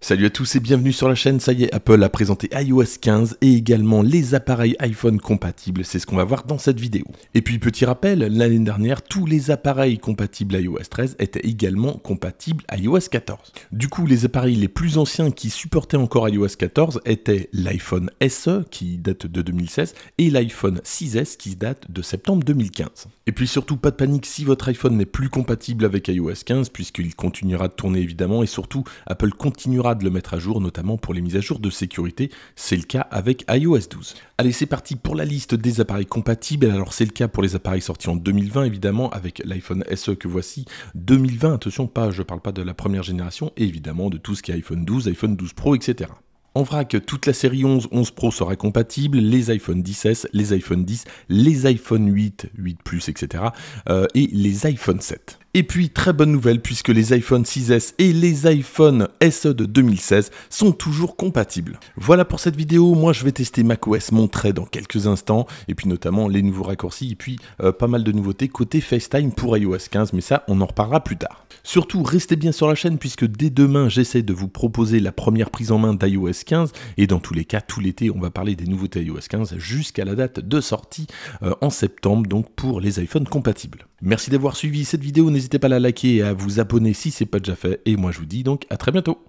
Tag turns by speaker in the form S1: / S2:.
S1: Salut à tous et bienvenue sur la chaîne. Ça y est, Apple a présenté iOS 15 et également les appareils iPhone compatibles. C'est ce qu'on va voir dans cette vidéo. Et puis, petit rappel, l'année dernière, tous les appareils compatibles iOS 13 étaient également compatibles iOS 14. Du coup, les appareils les plus anciens qui supportaient encore iOS 14 étaient l'iPhone SE, qui date de 2016, et l'iPhone 6S, qui date de septembre 2015. Et puis surtout, pas de panique si votre iPhone n'est plus compatible avec iOS 15, puisqu'il continuera de tourner évidemment, et surtout, Apple continuera de le mettre à jour, notamment pour les mises à jour de sécurité. C'est le cas avec iOS 12. Allez, c'est parti pour la liste des appareils compatibles. Alors, c'est le cas pour les appareils sortis en 2020, évidemment, avec l'iPhone SE que voici. 2020, attention, pas, je parle pas de la première génération, évidemment de tout ce qui est iPhone 12, iPhone 12 Pro, etc. En vrac, toute la série 11, 11 Pro sera compatible, les iPhone 10s, les iPhone 10, les iPhone 8, 8 Plus, etc. Euh, et les iPhone 7. Et puis, très bonne nouvelle, puisque les iPhone 6S et les iPhone SE de 2016 sont toujours compatibles. Voilà pour cette vidéo, moi je vais tester macOS Monterey dans quelques instants, et puis notamment les nouveaux raccourcis, et puis euh, pas mal de nouveautés côté FaceTime pour iOS 15, mais ça on en reparlera plus tard. Surtout, restez bien sur la chaîne puisque dès demain, j'essaie de vous proposer la première prise en main d'iOS 15 et dans tous les cas, tout l'été, on va parler des nouveautés iOS 15 jusqu'à la date de sortie euh, en septembre, donc pour les iPhones compatibles. Merci d'avoir suivi cette vidéo, n'hésitez pas à la liker et à vous abonner si c'est pas déjà fait et moi je vous dis donc à très bientôt.